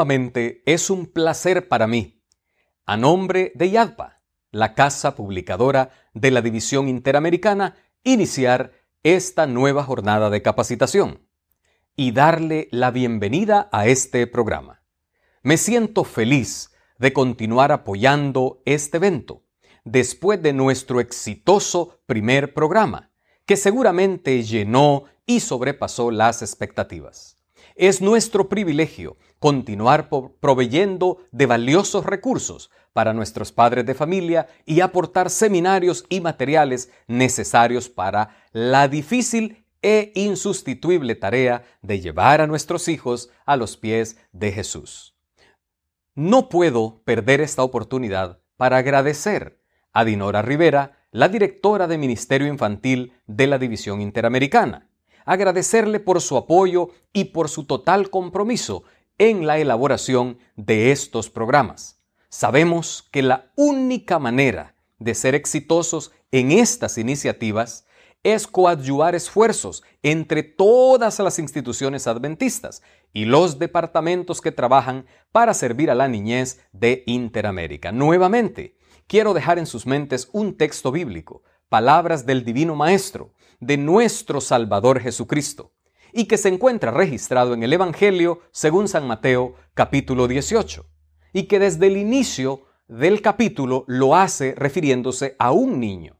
Nuevamente es un placer para mí, a nombre de IADPA, la casa publicadora de la División Interamericana, iniciar esta nueva jornada de capacitación y darle la bienvenida a este programa. Me siento feliz de continuar apoyando este evento después de nuestro exitoso primer programa, que seguramente llenó y sobrepasó las expectativas. Es nuestro privilegio continuar proveyendo de valiosos recursos para nuestros padres de familia y aportar seminarios y materiales necesarios para la difícil e insustituible tarea de llevar a nuestros hijos a los pies de Jesús. No puedo perder esta oportunidad para agradecer a Dinora Rivera, la directora de Ministerio Infantil de la División Interamericana, agradecerle por su apoyo y por su total compromiso en la elaboración de estos programas. Sabemos que la única manera de ser exitosos en estas iniciativas es coadyuvar esfuerzos entre todas las instituciones adventistas y los departamentos que trabajan para servir a la niñez de Interamérica. Nuevamente, quiero dejar en sus mentes un texto bíblico palabras del Divino Maestro, de nuestro Salvador Jesucristo, y que se encuentra registrado en el Evangelio según San Mateo capítulo 18, y que desde el inicio del capítulo lo hace refiriéndose a un niño,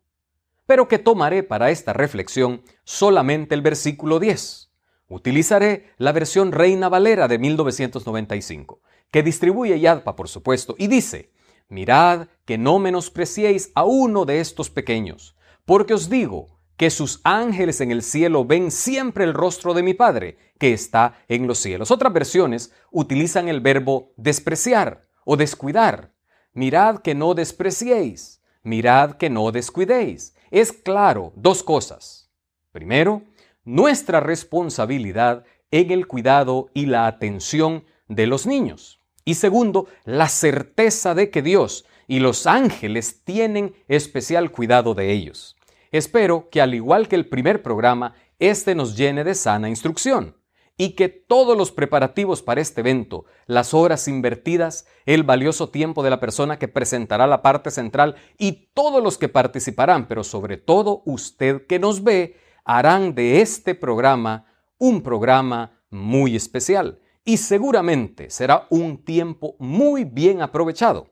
pero que tomaré para esta reflexión solamente el versículo 10. Utilizaré la versión Reina Valera de 1995, que distribuye Yadpa, por supuesto, y dice, Mirad que no menospreciéis a uno de estos pequeños, porque os digo que sus ángeles en el cielo ven siempre el rostro de mi Padre que está en los cielos. Otras versiones utilizan el verbo despreciar o descuidar. Mirad que no despreciéis, mirad que no descuidéis. Es claro dos cosas. Primero, nuestra responsabilidad en el cuidado y la atención de los niños. Y segundo, la certeza de que Dios y los ángeles tienen especial cuidado de ellos. Espero que al igual que el primer programa, este nos llene de sana instrucción y que todos los preparativos para este evento, las horas invertidas, el valioso tiempo de la persona que presentará la parte central y todos los que participarán, pero sobre todo usted que nos ve, harán de este programa un programa muy especial y seguramente será un tiempo muy bien aprovechado,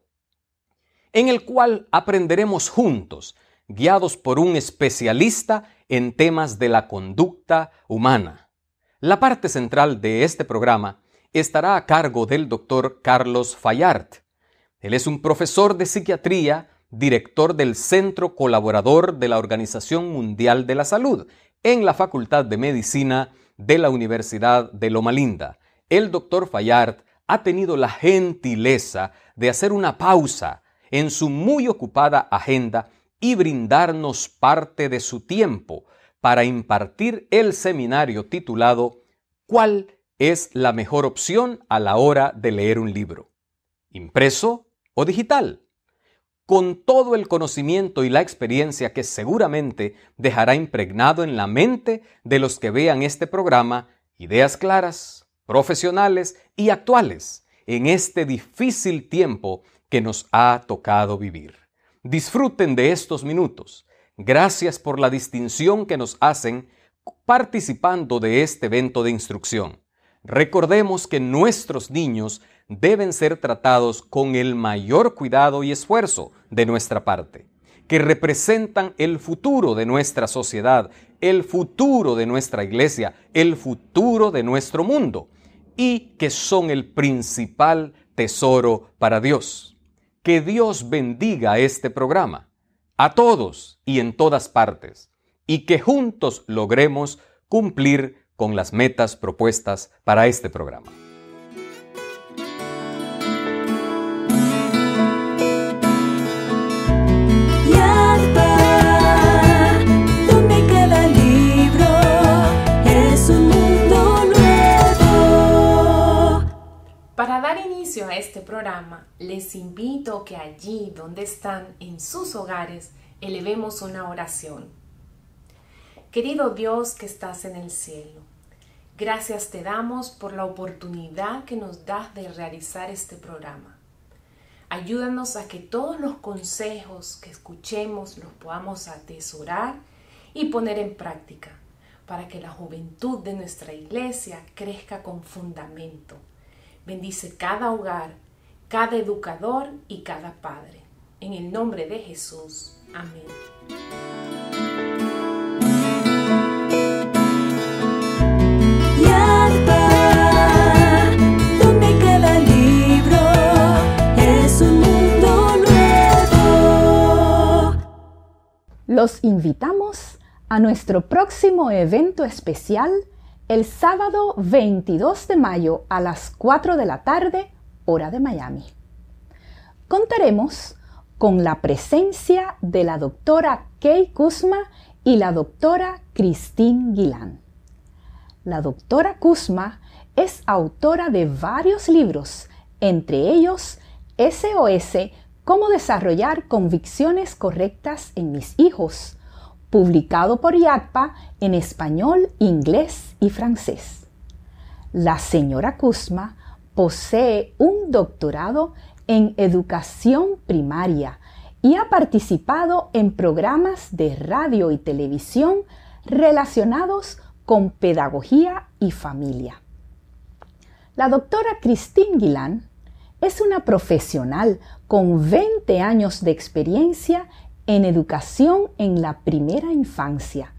en el cual aprenderemos juntos guiados por un especialista en temas de la conducta humana. La parte central de este programa estará a cargo del doctor Carlos Fallart. Él es un profesor de psiquiatría, director del Centro Colaborador de la Organización Mundial de la Salud en la Facultad de Medicina de la Universidad de Loma Linda. El doctor Fallart ha tenido la gentileza de hacer una pausa en su muy ocupada agenda y brindarnos parte de su tiempo para impartir el seminario titulado ¿Cuál es la mejor opción a la hora de leer un libro? ¿Impreso o digital? Con todo el conocimiento y la experiencia que seguramente dejará impregnado en la mente de los que vean este programa, ideas claras, profesionales y actuales en este difícil tiempo que nos ha tocado vivir. Disfruten de estos minutos. Gracias por la distinción que nos hacen participando de este evento de instrucción. Recordemos que nuestros niños deben ser tratados con el mayor cuidado y esfuerzo de nuestra parte, que representan el futuro de nuestra sociedad, el futuro de nuestra iglesia, el futuro de nuestro mundo y que son el principal tesoro para Dios. Que Dios bendiga este programa, a todos y en todas partes, y que juntos logremos cumplir con las metas propuestas para este programa. Para dar inicio a este programa, les invito que allí donde están, en sus hogares, elevemos una oración. Querido Dios que estás en el cielo, gracias te damos por la oportunidad que nos das de realizar este programa. Ayúdanos a que todos los consejos que escuchemos los podamos atesorar y poner en práctica, para que la juventud de nuestra iglesia crezca con fundamento Bendice cada hogar, cada educador y cada padre. En el nombre de Jesús. Amén. Los invitamos a nuestro próximo evento especial el sábado 22 de mayo a las 4 de la tarde, hora de Miami. Contaremos con la presencia de la doctora Kay Kuzma y la doctora Christine Guilán. La doctora Kuzma es autora de varios libros, entre ellos SOS, cómo desarrollar convicciones correctas en mis hijos, publicado por IACPA en español, inglés y francés. La señora Kuzma posee un doctorado en educación primaria y ha participado en programas de radio y televisión relacionados con pedagogía y familia. La doctora Christine Guilán es una profesional con 20 años de experiencia en educación en la primera infancia.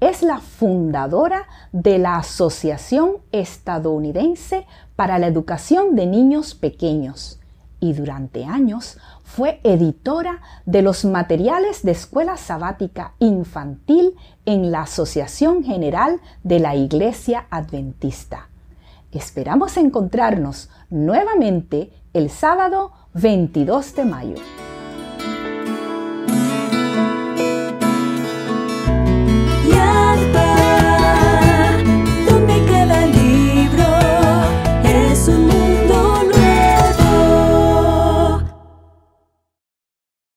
Es la fundadora de la Asociación Estadounidense para la Educación de Niños Pequeños y durante años fue editora de los materiales de escuela sabática infantil en la Asociación General de la Iglesia Adventista. Esperamos encontrarnos nuevamente el sábado 22 de mayo.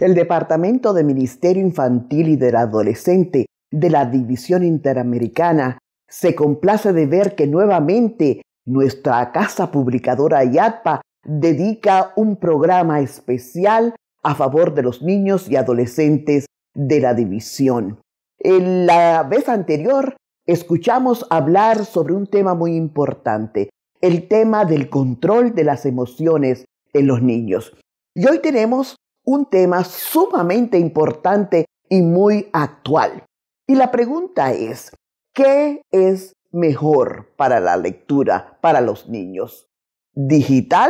El Departamento de Ministerio Infantil y del Adolescente de la División Interamericana se complace de ver que nuevamente nuestra casa publicadora IATPA dedica un programa especial a favor de los niños y adolescentes de la división. En la vez anterior escuchamos hablar sobre un tema muy importante, el tema del control de las emociones en los niños. Y hoy tenemos un tema sumamente importante y muy actual. Y la pregunta es, ¿qué es mejor para la lectura para los niños? ¿Digital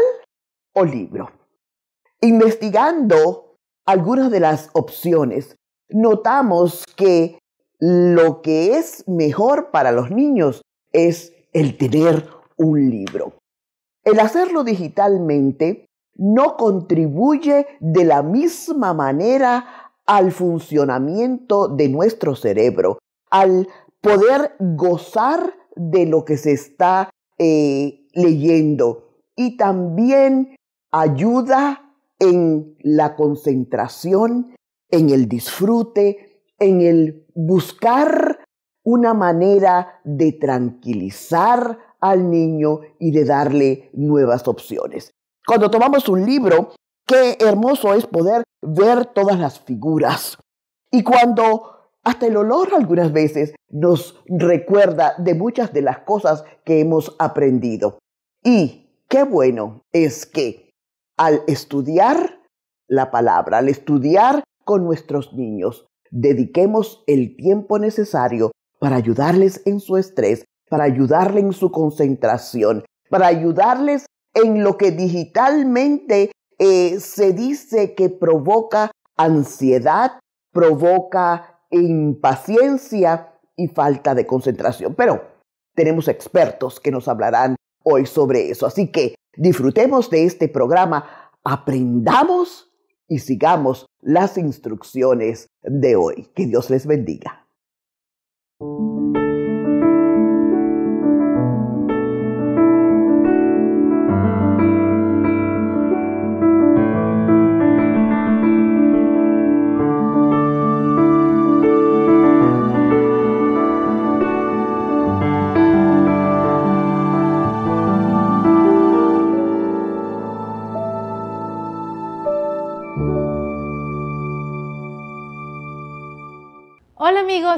o libro? Investigando algunas de las opciones, notamos que lo que es mejor para los niños es el tener un libro. El hacerlo digitalmente no contribuye de la misma manera al funcionamiento de nuestro cerebro, al poder gozar de lo que se está eh, leyendo y también ayuda en la concentración, en el disfrute, en el buscar una manera de tranquilizar al niño y de darle nuevas opciones. Cuando tomamos un libro, qué hermoso es poder ver todas las figuras. Y cuando hasta el olor algunas veces nos recuerda de muchas de las cosas que hemos aprendido. Y qué bueno es que al estudiar la palabra, al estudiar con nuestros niños, dediquemos el tiempo necesario para ayudarles en su estrés, para ayudarles en su concentración, para ayudarles en lo que digitalmente eh, se dice que provoca ansiedad, provoca impaciencia y falta de concentración. Pero tenemos expertos que nos hablarán hoy sobre eso. Así que disfrutemos de este programa, aprendamos y sigamos las instrucciones de hoy. Que Dios les bendiga.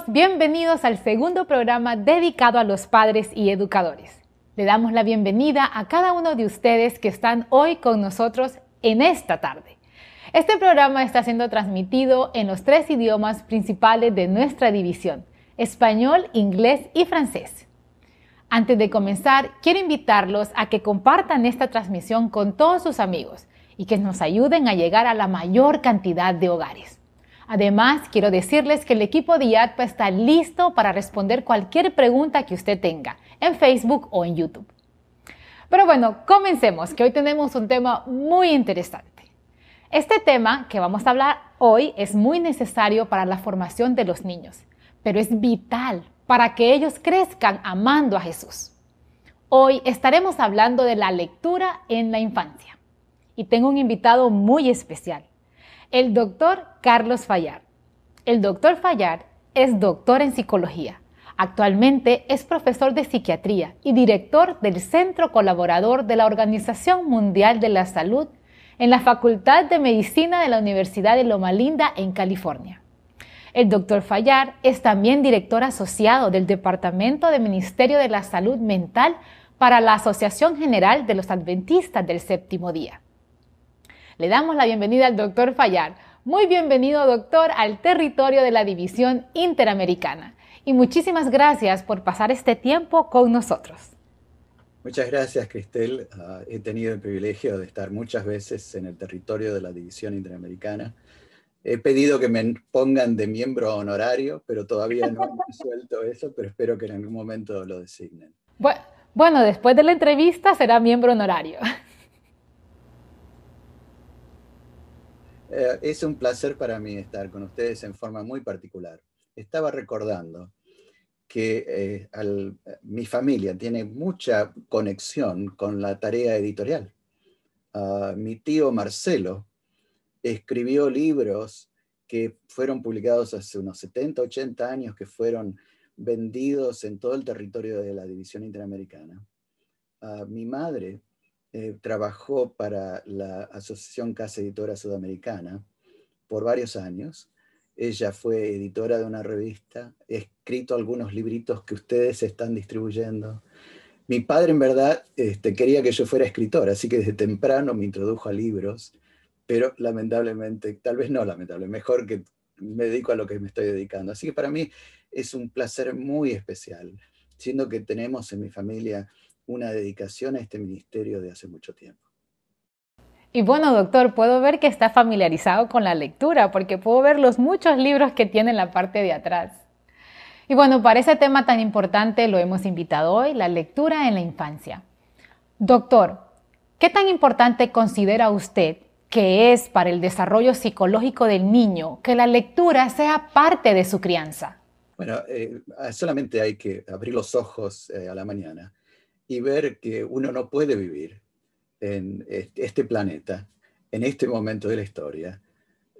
bienvenidos al segundo programa dedicado a los padres y educadores. Le damos la bienvenida a cada uno de ustedes que están hoy con nosotros en esta tarde. Este programa está siendo transmitido en los tres idiomas principales de nuestra división, español, inglés y francés. Antes de comenzar, quiero invitarlos a que compartan esta transmisión con todos sus amigos y que nos ayuden a llegar a la mayor cantidad de hogares. Además, quiero decirles que el equipo de IATPA está listo para responder cualquier pregunta que usted tenga en Facebook o en YouTube. Pero bueno, comencemos, que hoy tenemos un tema muy interesante. Este tema que vamos a hablar hoy es muy necesario para la formación de los niños, pero es vital para que ellos crezcan amando a Jesús. Hoy estaremos hablando de la lectura en la infancia y tengo un invitado muy especial el doctor Carlos Fallar. El doctor Fallar es doctor en psicología. Actualmente es profesor de psiquiatría y director del Centro Colaborador de la Organización Mundial de la Salud en la Facultad de Medicina de la Universidad de Loma Linda en California. El doctor Fallar es también director asociado del Departamento de Ministerio de la Salud Mental para la Asociación General de los Adventistas del Séptimo Día. Le damos la bienvenida al doctor Fallar. Muy bienvenido, doctor, al territorio de la División Interamericana. Y muchísimas gracias por pasar este tiempo con nosotros. Muchas gracias, Cristel. Ah, he tenido el privilegio de estar muchas veces en el territorio de la División Interamericana. He pedido que me pongan de miembro honorario, pero todavía no he resuelto eso, pero espero que en algún momento lo designen. Bueno, después de la entrevista será miembro honorario. Eh, es un placer para mí estar con ustedes en forma muy particular. Estaba recordando que eh, mi familia tiene mucha conexión con la tarea editorial. Ah, mi tío Marcelo escribió libros que fueron publicados hace unos 70, 80 años, que fueron vendidos en todo el territorio de la División Interamericana. Ah, mi madre eh, trabajó para la Asociación Casa Editora Sudamericana por varios años. Ella fue editora de una revista, he escrito algunos libritos que ustedes están distribuyendo. Mi padre en verdad este, quería que yo fuera escritor, así que desde temprano me introdujo a libros, pero lamentablemente, tal vez no lamentable, mejor que me dedico a lo que me estoy dedicando. Así que para mí es un placer muy especial, siendo que tenemos en mi familia una dedicación a este ministerio de hace mucho tiempo. Y bueno, doctor, puedo ver que está familiarizado con la lectura, porque puedo ver los muchos libros que tiene en la parte de atrás. Y bueno, para ese tema tan importante lo hemos invitado hoy, la lectura en la infancia. Doctor, ¿qué tan importante considera usted que es para el desarrollo psicológico del niño que la lectura sea parte de su crianza? Bueno, eh, solamente hay que abrir los ojos eh, a la mañana y ver que uno no puede vivir en este planeta, en este momento de la historia,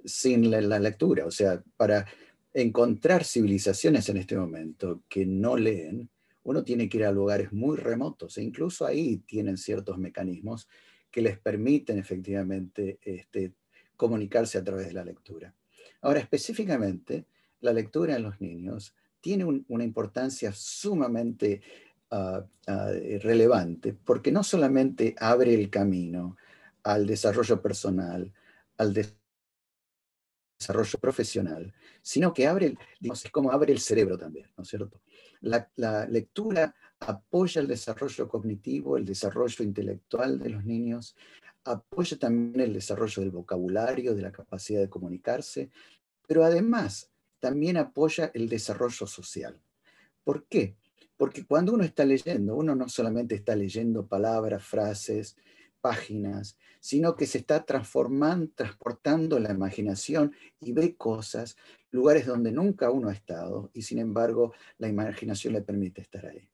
sin la, lectura. O sea, para encontrar civilizaciones en este momento que no leen, uno tiene que ir a lugares muy remotos e incluso ahí tienen ciertos mecanismos que les permiten efectivamente este, comunicarse a través de la lectura. Ahora, específicamente, la lectura en los niños tiene una importancia sumamente eh, relevante, porque no solamente abre el camino al desarrollo personal, al desarrollo profesional, sino que abre, el, es abre el cerebro también, ¿no es cierto? La, la lectura apoya el desarrollo cognitivo, el desarrollo intelectual de los niños, apoya también el desarrollo del vocabulario, de la capacidad de comunicarse, pero además también apoya el desarrollo social. ¿Por qué? Porque cuando uno está leyendo, uno no solamente está leyendo palabras, frases, páginas, sino que se está transformando, transportando la imaginación y ve cosas, lugares donde nunca uno ha estado y sin embargo la imaginación le permite estar ahí.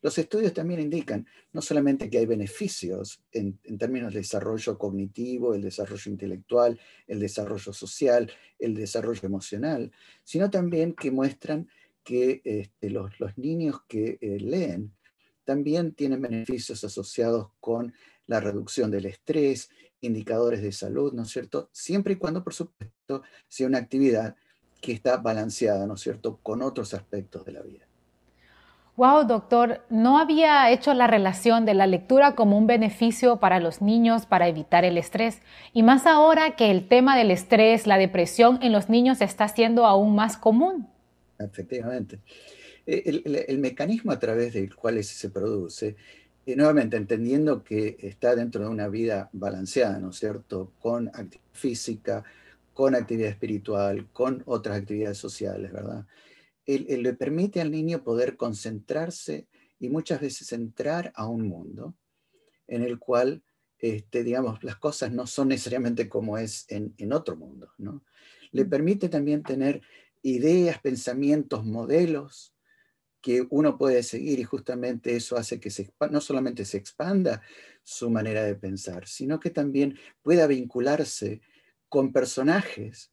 Los estudios también indican no solamente que hay beneficios en, en, términos de desarrollo cognitivo, el desarrollo intelectual, el desarrollo social, el desarrollo emocional, sino también que muestran que este, los, niños que eh, leen también tienen beneficios asociados con la reducción del estrés, indicadores de salud, ¿no es cierto? Siempre y cuando, por supuesto, sea una actividad que está balanceada, ¿no es cierto?, con otros aspectos de la vida. Wow, doctor, no había hecho la relación de la lectura como un beneficio para los niños para evitar el estrés. Y más ahora que el tema del estrés, la depresión en los niños está siendo aún más común. Efectivamente. Eh, el, mecanismo a través del cual se produce, eh, nuevamente entendiendo que está dentro de una vida balanceada, ¿no es cierto? Con actividad física, con actividad espiritual, con otras actividades sociales, ¿verdad? le permite al niño poder concentrarse y muchas veces entrar a un mundo en el cual, este, digamos, las cosas no son necesariamente como es en, en otro mundo, ¿no? Le mm. permite también tener ideas, pensamientos, modelos que uno puede seguir y justamente eso hace que no solamente se expanda su manera de pensar, sino que también pueda vincularse con personajes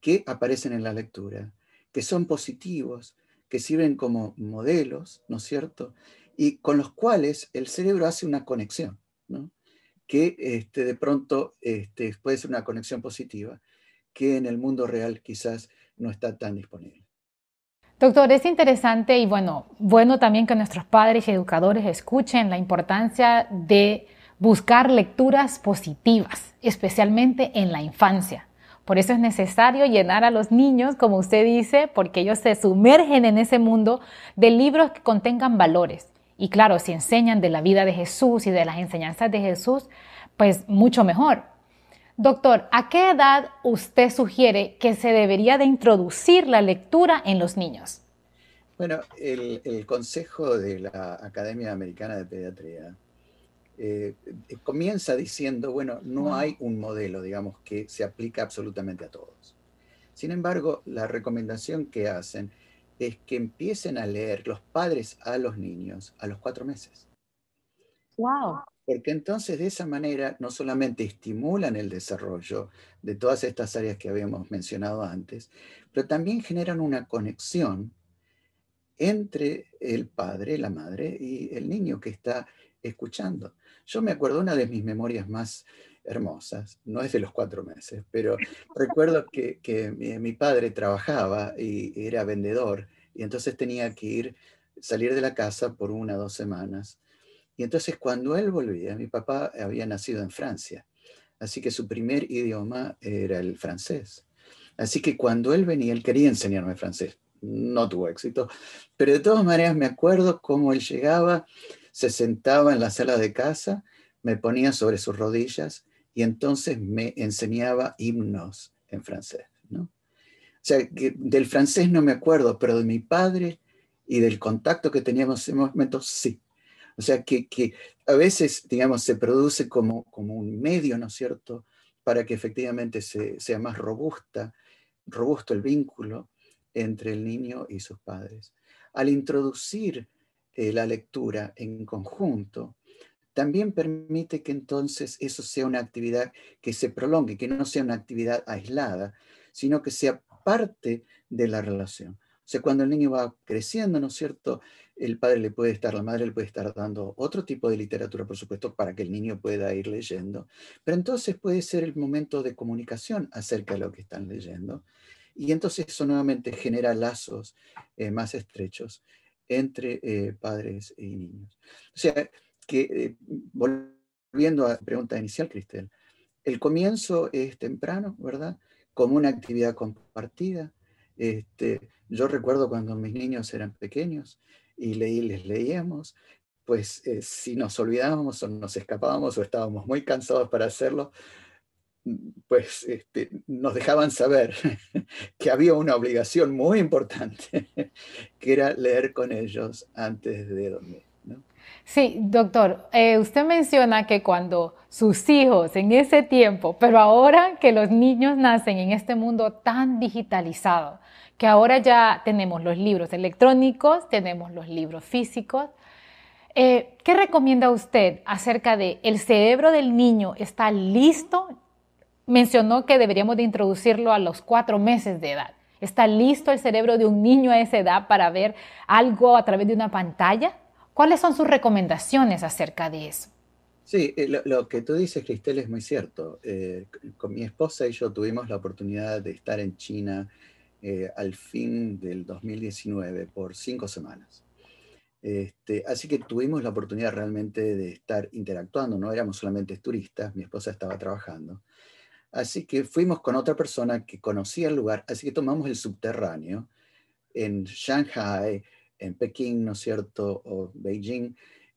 que aparecen en la lectura, que son positivos, que sirven como modelos, ¿no es cierto? Y con los cuales el cerebro hace una conexión, ¿no? que este, de pronto este, puede ser una conexión positiva, que en el mundo real quizás no está tan disponible. Doctor, es interesante y bueno, bueno también que nuestros padres y educadores escuchen la importancia de buscar lecturas positivas, especialmente en la infancia. Por eso es necesario llenar a los niños, como usted dice, porque ellos se sumergen en ese mundo de libros que contengan valores. Y claro, si enseñan de la vida de Jesús y de las enseñanzas de Jesús, pues mucho mejor. Doctor, ¿a qué edad usted sugiere que se debería de introducir la lectura en los niños? Bueno, el, consejo de la Academia Americana de Pediatría eh, comienza diciendo, bueno, no hay un modelo, digamos, que se aplica absolutamente a todos. Sin embargo, la recomendación que hacen es que empiecen a leer los padres a los niños a los cuatro meses. Wow porque entonces de esa manera no solamente estimulan el desarrollo de todas estas áreas que habíamos mencionado antes, pero también generan una conexión entre el padre, la madre y el niño que está escuchando. Yo me acuerdo una de mis memorias más hermosas, no es de los cuatro meses, pero recuerdo que, mi padre trabajaba y era vendedor y entonces tenía que ir, salir de la casa por una o dos semanas y entonces cuando él volvía, mi papá había nacido en Francia, así que su primer idioma era el francés. Así que cuando él venía, él quería enseñarme francés. No tuvo éxito, pero de todas maneras me acuerdo cómo él llegaba, se sentaba en la sala de casa, me ponía sobre sus rodillas y entonces me enseñaba himnos en francés. ¿no? O sea, que del francés no me acuerdo, pero de mi padre y del contacto que teníamos en ese momento sí. O sea, que, a veces, digamos, se produce como, un medio, ¿no es cierto?, para que efectivamente sea más robusta, robusto el vínculo entre el niño y sus padres. Al introducir eh, la lectura en conjunto, también permite que entonces eso sea una actividad que se prolongue, que no sea una actividad aislada, sino que sea parte de la relación. O sea, cuando el niño va creciendo, ¿no es cierto? El padre le puede estar, la madre le puede estar dando otro tipo de literatura, por supuesto, para que el niño pueda ir leyendo. Pero entonces puede ser el momento de comunicación acerca de lo que están leyendo. Y entonces eso nuevamente genera lazos eh, más estrechos entre eh, padres y niños. O sea, que eh, volviendo a la pregunta inicial, Cristel, el comienzo es temprano, ¿verdad? Como una actividad compartida este, yo recuerdo cuando mis niños eran pequeños y leí, les leíamos, pues eh, si nos olvidábamos o nos escapábamos o estábamos muy cansados para hacerlo, pues este, nos dejaban saber que había una obligación muy importante, que era leer con ellos antes de dormir. Sí, doctor, eh, usted menciona que cuando sus hijos en ese tiempo, pero ahora que los niños nacen en este mundo tan digitalizado, que ahora ya tenemos los libros electrónicos, tenemos los libros físicos, eh, ¿qué recomienda usted acerca de el cerebro del niño está listo? Mencionó que deberíamos de introducirlo a los cuatro meses de edad. ¿Está listo el cerebro de un niño a esa edad para ver algo a través de una pantalla? ¿Cuáles son sus recomendaciones acerca de eso? Sí, eh, lo, que tú dices, Cristel, es muy cierto. Eh, con mi esposa y yo tuvimos la oportunidad de estar en China eh, al fin del 2019 por cinco semanas. Este, así que tuvimos la oportunidad realmente de estar interactuando, no éramos solamente turistas, mi esposa estaba trabajando. Así que fuimos con otra persona que conocía el lugar, así que tomamos el subterráneo en Shanghai, en Pekín, ¿no es cierto?, o Beijing.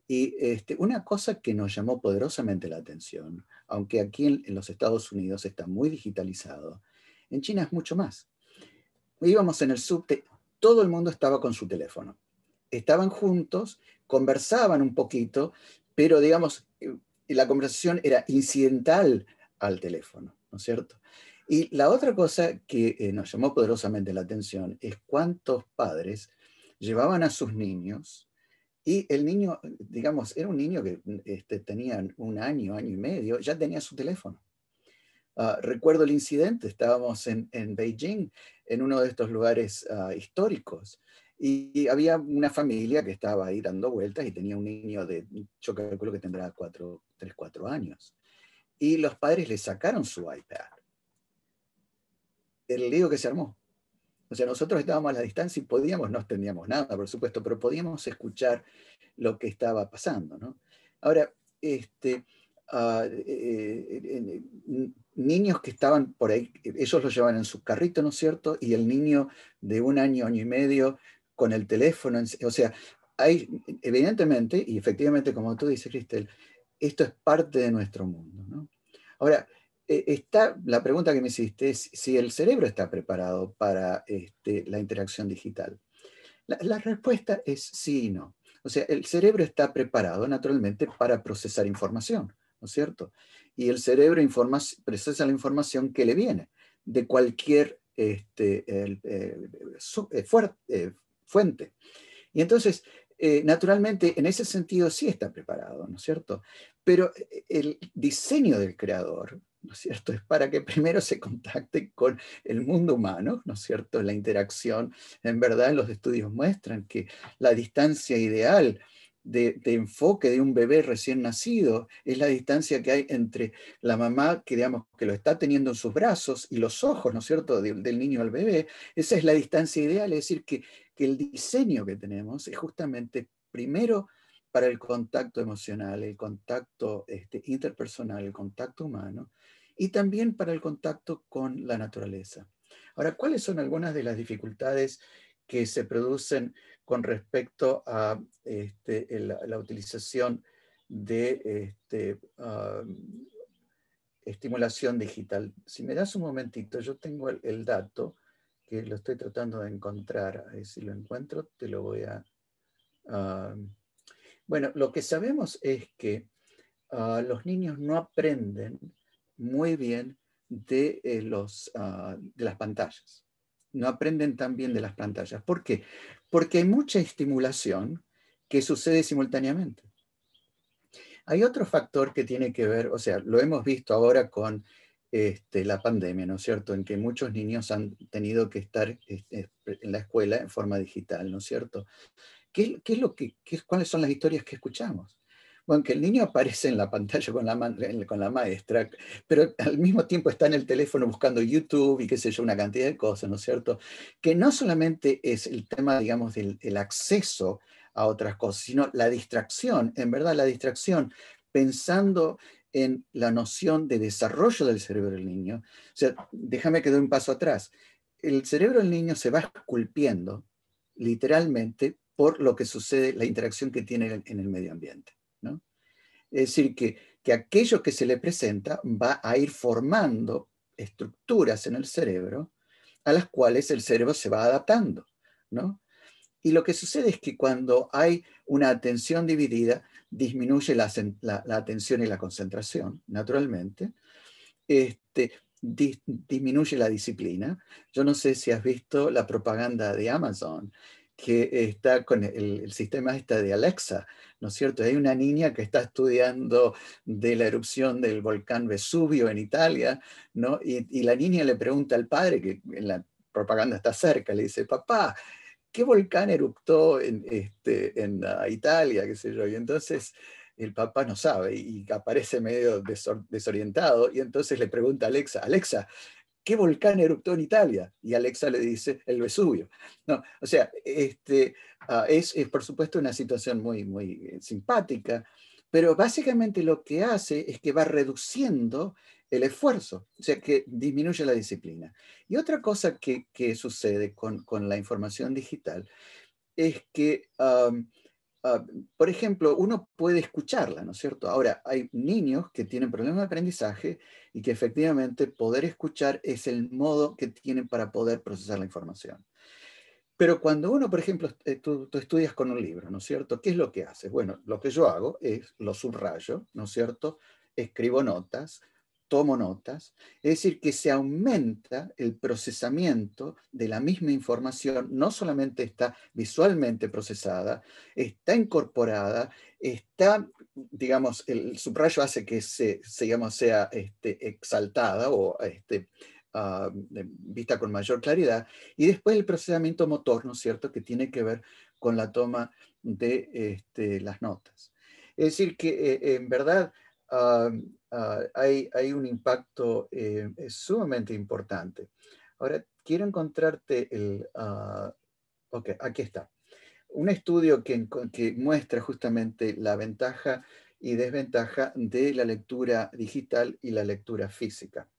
Y este, una cosa que nos llamó poderosamente la atención, aunque aquí en, los Estados Unidos está muy digitalizado, en China es mucho más. Íbamos en el subte, todo el mundo estaba con su teléfono. Estaban juntos, conversaban un poquito, pero digamos, eh, la conversación era incidental al teléfono, ¿no es cierto? Y la otra cosa que eh, nos llamó poderosamente la atención es cuántos padres llevaban a sus niños y el niño, digamos, era un niño que este, tenía un año, año y medio, ya tenía su teléfono. Ah, recuerdo el incidente, estábamos en, en, Beijing, en uno de estos lugares ah, históricos, y, había una familia que estaba ahí dando vueltas y tenía un niño de, yo calculo que tendrá 4, 3, 4 años, y los padres le sacaron su iPad. El lío que se armó o sea, nosotros estábamos a la distancia y podíamos, no entendíamos nada, por supuesto, pero podíamos escuchar lo que estaba pasando. ¿no? Ahora, este, ah, eh, eh, niños que estaban por ahí, ellos lo llevaban en su carrito, ¿no es cierto? Y el niño de un año, año y medio, con el teléfono, o sea, hay, evidentemente, y efectivamente, como tú dices, Cristel, esto es parte de nuestro mundo. ¿no? Ahora, eh, está, la pregunta que me hiciste es si el cerebro está preparado para este, la interacción digital. La, respuesta es sí y no. O sea, el cerebro está preparado naturalmente para procesar información, ¿no es cierto? Y el cerebro informa, procesa la información que le viene de cualquier este, eh, eh, fuente. Y entonces, naturalmente, en ese sentido sí está preparado, ¿no es cierto? Pero el diseño del creador ¿no es cierto? Es para que primero se contacte con el mundo humano, ¿no es cierto? La interacción, en verdad los estudios muestran que la distancia ideal de, enfoque de un bebé recién nacido es la distancia que hay entre la mamá que, digamos, que lo está teniendo en sus brazos y los ojos, ¿no es cierto?, del niño al bebé. Esa es la distancia ideal, es decir, que, que el diseño que tenemos es justamente primero para el contacto emocional, el contacto este, interpersonal, el contacto humano y también para el contacto con la naturaleza. Ahora, ¿cuáles son algunas de las dificultades que se producen con respecto a este, la, utilización de este, estimulación digital? Si me das un momentito, yo tengo el, dato que lo estoy tratando de encontrar. Si lo encuentro, te lo voy a... Bueno, lo que sabemos es que ah, los niños no aprenden muy bien de, eh, los, ah, las pantallas. No aprenden tan bien de las pantallas. ¿Por qué? Porque hay mucha estimulación que sucede simultáneamente. Hay otro factor que tiene que ver, o sea, lo hemos visto ahora con este, la pandemia, ¿no es cierto? En que muchos niños han tenido que estar este, en la escuela en forma digital, ¿no es cierto? es lo que, ¿Cuáles son las historias que escuchamos? Bueno, que el niño aparece en la pantalla con la, con la maestra, pero al mismo tiempo está en el teléfono buscando YouTube y qué sé yo, una cantidad de cosas, ¿no es cierto? Que no solamente es el tema, digamos, del acceso a otras cosas, sino la distracción, en verdad la distracción, pensando en la noción de desarrollo del cerebro del niño. O sea, déjame que doy un paso atrás. El cerebro del niño se va esculpiendo literalmente por lo que sucede, la interacción que tiene en el medio ambiente. ¿no? Es decir, que, aquello que se le presenta va a ir formando estructuras en el cerebro a las cuales el cerebro se va adaptando. ¿no? Y lo que sucede es que cuando hay una atención dividida, disminuye la, atención y la concentración, naturalmente. Este, disminuye la disciplina. Yo no sé si has visto la propaganda de Amazon, que está con el, sistema está de Alexa, ¿no es cierto? Hay una niña que está estudiando de la erupción del volcán Vesubio en Italia, ¿no? Y, la niña le pregunta al padre, que en la propaganda está cerca, le dice, papá, ¿qué volcán eruptó en, este, en ah, Italia? ¿Qué sé yo? Y entonces el papá no sabe y aparece medio desorientado y entonces le pregunta a Alexa, Alexa, ¿qué volcán eruptó en Italia? Y Alexa le dice, el Vesubio. o sea, este, ah, es, por supuesto una situación muy, muy eh, simpática, pero básicamente lo que hace es que va reduciendo el esfuerzo, o sea, que disminuye la disciplina. Y otra cosa que, sucede con, la información digital es que Ah, por ejemplo, uno puede escucharla, ¿no es cierto? Ahora, hay niños que tienen problemas de aprendizaje y que efectivamente poder escuchar es el modo que tienen para poder procesar la información. Pero cuando uno, por ejemplo, eh, tú, tú estudias con un libro, ¿no es cierto? ¿Qué es lo que haces? Bueno, lo que yo hago es lo subrayo, ¿no es cierto? Escribo notas, tomo notas, es decir, que se aumenta el procesamiento de la misma información, no solamente está visualmente procesada, está incorporada, está, digamos, el subrayo hace que se, llama, sea este, exaltada o este, ah, vista con mayor claridad, y después el procesamiento motor, ¿no es cierto?, que tiene que ver con la toma de este, las notas. Es decir, que eh, en verdad Um, uh, hay, un impacto eh, sumamente importante. Ahora, quiero encontrarte el... Uh, ok, aquí está. Un estudio que, muestra justamente la ventaja y desventaja de la lectura digital y la lectura física.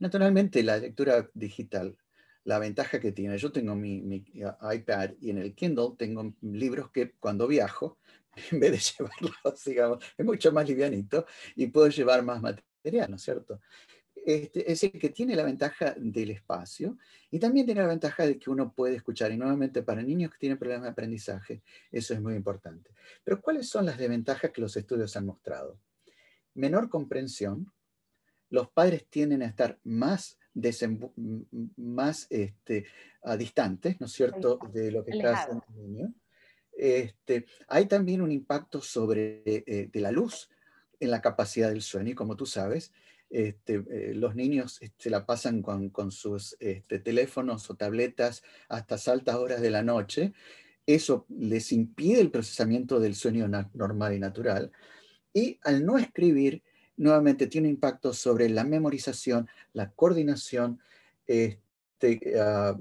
Naturalmente, la lectura digital la ventaja que tiene. Yo tengo mi, uh, iPad y en el Kindle tengo libros que cuando viajo en vez de llevarlo, digamos, es mucho más livianito y puedo llevar más material, ¿no es cierto? Este, es el que tiene la ventaja del espacio y también tiene la ventaja de que uno puede escuchar. Y nuevamente para niños que tienen problemas de aprendizaje, eso es muy importante. Pero ¿cuáles son las desventajas que los estudios han mostrado? Menor comprensión. Los padres tienden a estar más, más este, a distantes, ¿no es cierto?, de lo que está haciendo el niño. Este, hay también un impacto sobre, eh, de la luz en la capacidad del sueño y como tú sabes, este, eh, los niños este, se la pasan con, sus este, teléfonos o tabletas hasta altas horas de la noche. Eso les impide el procesamiento del sueño normal y natural. Y al no escribir, nuevamente tiene impacto sobre la memorización, la coordinación, este, ah,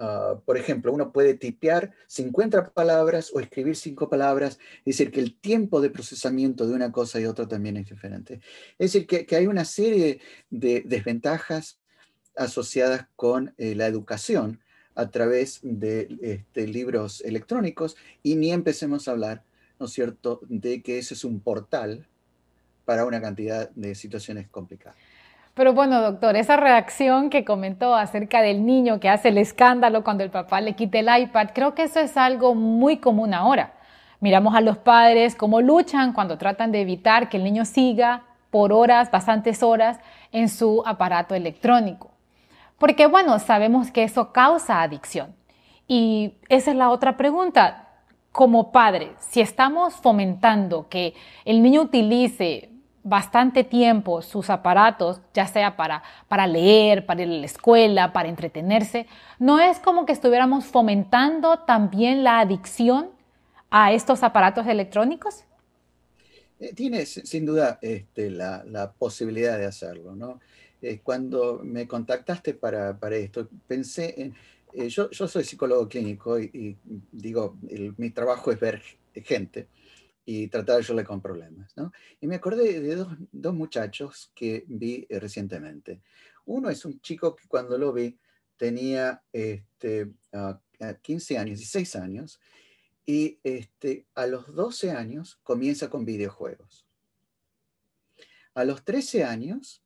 Ah, por ejemplo, uno puede tipear 50 palabras o escribir 5 palabras, es decir, que el tiempo de procesamiento de una cosa y otra también es diferente. Es decir, que, hay una serie de desventajas asociadas con eh, la educación a través de este, libros electrónicos y ni empecemos a hablar, ¿no es cierto?, de que ese es un portal para una cantidad de situaciones complicadas. Pero bueno, doctor, esa reacción que comentó acerca del niño que hace el escándalo cuando el papá le quita el iPad, creo que eso es algo muy común ahora. Miramos a los padres cómo luchan cuando tratan de evitar que el niño siga por horas, bastantes horas, en su aparato electrónico. Porque bueno, sabemos que eso causa adicción. Y esa es la otra pregunta. Como padres, si estamos fomentando que el niño utilice bastante tiempo sus aparatos, ya sea para, leer, para ir a la escuela, para entretenerse, no es como que estuviéramos fomentando también la adicción a estos aparatos electrónicos? Eh, tienes sin duda este, la, posibilidad de hacerlo, ¿no? Eh, cuando me contactaste para, esto, pensé eh, yo, soy psicólogo clínico y, digo, mi trabajo es ver gente y tratar de ayudarle con problemas. ¿no? Y me acordé de dos, dos, muchachos que vi eh, recientemente. Uno es un chico que cuando lo vi tenía 15 este, ah, ah, años, 16 años, y este, a los 12 años comienza con videojuegos. A los 13 años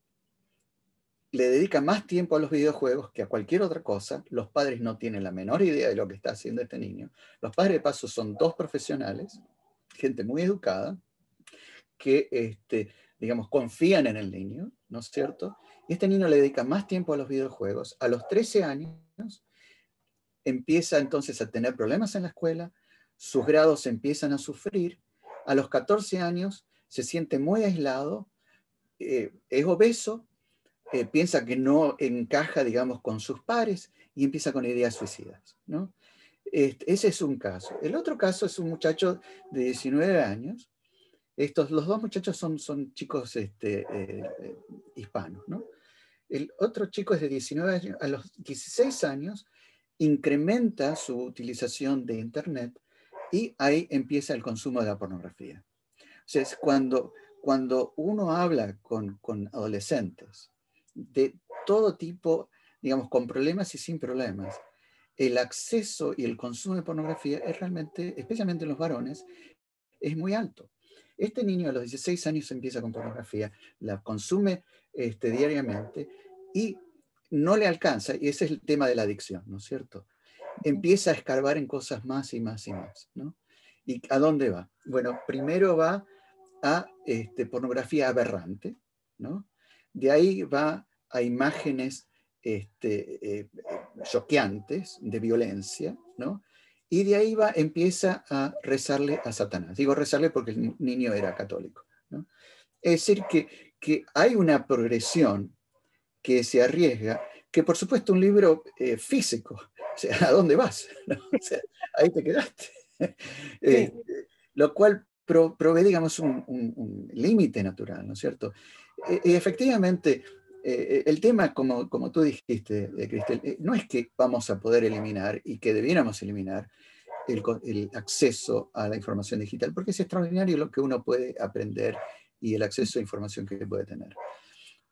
le dedica más tiempo a los videojuegos que a cualquier otra cosa. Los padres no tienen la menor idea de lo que está haciendo este niño. Los padres de paso son dos profesionales gente muy educada, que, este, digamos, confían en el niño, ¿no es cierto? Y este niño le dedica más tiempo a los videojuegos. A los 13 años empieza entonces a tener problemas en la escuela, sus grados empiezan a sufrir, a los 14 años se siente muy aislado, eh, es obeso, eh, piensa que no encaja, digamos, con sus pares y empieza con ideas suicidas, ¿no? Este, ese es un caso. El otro caso es un muchacho de 19 años. Estos, los dos muchachos son, son chicos este, eh, eh, hispanos. El otro chico es de 19 años. A los 16 años incrementa su utilización de Internet y ahí empieza el consumo de la pornografía. O sea, es cuando, cuando uno habla con, con adolescentes de todo tipo, digamos, con problemas y sin problemas, el acceso y el consumo de pornografía es realmente, especialmente en los varones, es muy alto. Este niño a los 16 años empieza con pornografía, la consume este, diariamente y no le alcanza, y ese es el tema de la adicción, ¿no es cierto? Empieza a escarbar en cosas más y más y más, ¿no? ¿Y a dónde va? Bueno, primero va a este, pornografía aberrante, ¿no? De ahí va a imágenes este, eh, eh, choqueantes de violencia, ¿no? Y de ahí va, empieza a rezarle a Satanás. Digo rezarle porque el niño era católico. Es decir, que, hay una progresión que se arriesga, que por supuesto un libro eh, físico, o sea, ¿a dónde vas? ahí te quedaste. lo cual provee, digamos, un, límite natural, ¿no es cierto? E, y efectivamente, eh, el tema, como, como tú dijiste, eh, Cristel, eh, no es que vamos a poder eliminar y que debiéramos eliminar el, acceso a la información digital, porque es extraordinario lo que uno puede aprender y el acceso a información que puede tener.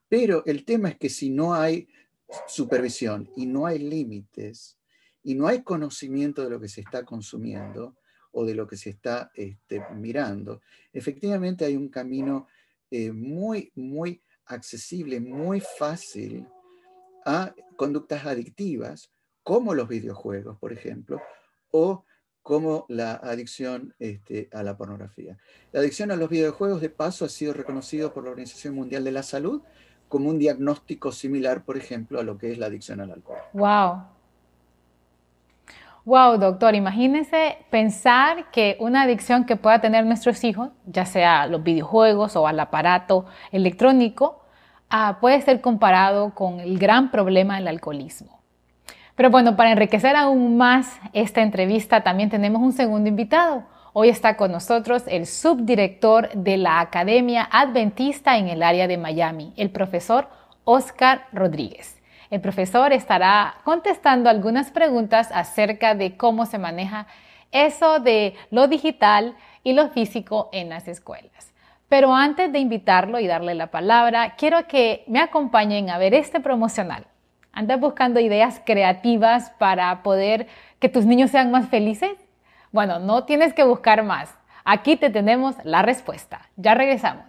Pero el tema es que si no hay supervisión y no hay límites y no hay conocimiento de lo que se está consumiendo o de lo que se está este, mirando, efectivamente hay un camino muy, muy accesible muy fácil a conductas adictivas, como los videojuegos, por ejemplo, o como la adicción este, a la pornografía. La adicción a los videojuegos, de paso, ha sido reconocido por la Organización Mundial de la Salud como un diagnóstico similar, por ejemplo, a lo que es la adicción al alcohol. ¡Wow! Wow, doctor, imagínese pensar que una adicción que pueda tener nuestros hijos, ya sea a los videojuegos o al aparato electrónico, Ah, puede ser comparado con el gran problema del alcoholismo. Pero bueno, para enriquecer aún más esta entrevista, también tenemos un segundo invitado. Hoy está con nosotros el subdirector de la Academia Adventista en el área de Miami, el profesor Oscar Rodríguez. El profesor estará contestando algunas preguntas acerca de cómo se maneja eso de lo digital y lo físico en las escuelas. Pero antes de invitarlo y darle la palabra, quiero que me acompañen a ver este promocional. ¿Andas buscando ideas creativas para poder que tus niños sean más felices? Bueno, no tienes que buscar más. Aquí te tenemos la respuesta. Ya regresamos.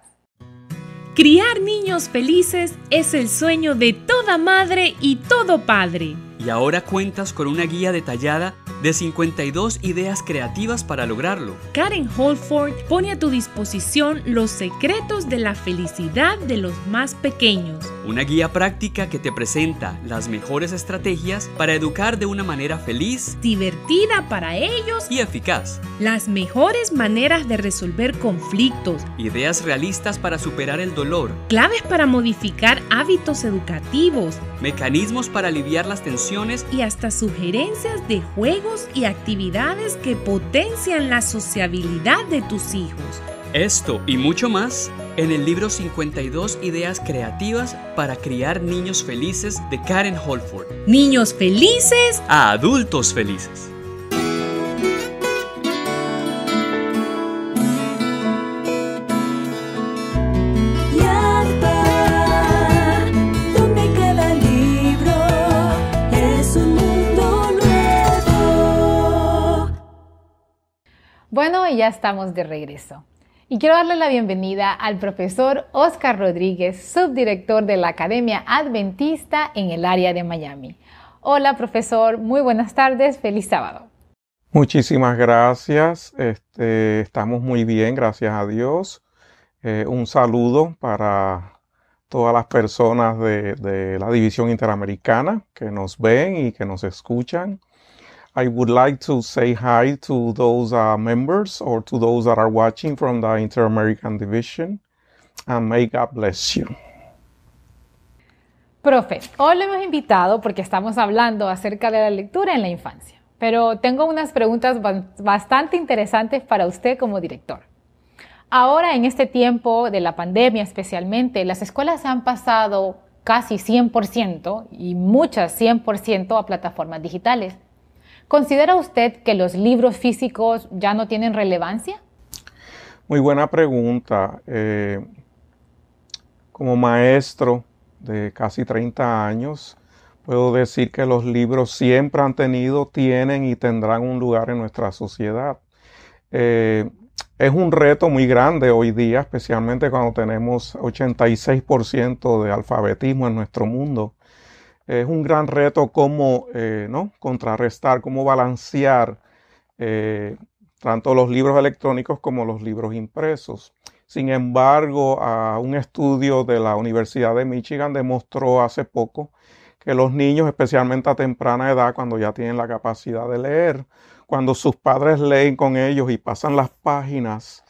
Criar niños felices es el sueño de toda madre y todo padre y ahora cuentas con una guía detallada de 52 ideas creativas para lograrlo. Karen Holford pone a tu disposición los secretos de la felicidad de los más pequeños una guía práctica que te presenta las mejores estrategias para educar de una manera feliz, divertida para ellos y eficaz. Las mejores maneras de resolver conflictos, ideas realistas para superar el dolor, claves para modificar hábitos educativos, mecanismos para aliviar las tensiones y hasta sugerencias de juegos y actividades que potencian la sociabilidad de tus hijos. Esto y mucho más en el libro 52 Ideas Creativas para Criar Niños Felices de Karen Holford. Niños felices a adultos felices. Bueno, y ya estamos de regreso y quiero darle la bienvenida al profesor Oscar Rodríguez, subdirector de la Academia Adventista en el área de Miami. Hola profesor, muy buenas tardes, feliz sábado. Muchísimas gracias, este, estamos muy bien, gracias a Dios. Eh, un saludo para todas las personas de la División Interamericana que nos ven y que nos escuchan. I would like to say hi to those uh, members or to those that are watching from the Inter American Division. And may God bless you. Profe, hoy lo hemos invitado porque estamos hablando acerca de la lectura en la infancia, pero tengo unas preguntas bastante interesantes para usted como director. Ahora, en este tiempo de la pandemia especialmente, las escuelas han pasado casi 100% y muchas 100% a plataformas digitales. ¿Considera usted que los libros físicos ya no tienen relevancia? Muy buena pregunta. Eh, como maestro de casi 30 años, puedo decir que los libros siempre han tenido, tienen y tendrán un lugar en nuestra sociedad. Eh, es un reto muy grande hoy día, especialmente cuando tenemos 86% de alfabetismo en nuestro mundo es un gran reto cómo eh, contrarrestar, cómo balancear eh, tanto los libros electrónicos como los libros impresos. Sin embargo, un estudio de la Universidad de Michigan demostró hace poco que los niños, especialmente a temprana edad, cuando ya tienen la capacidad de leer, cuando sus padres leen con ellos y pasan las páginas,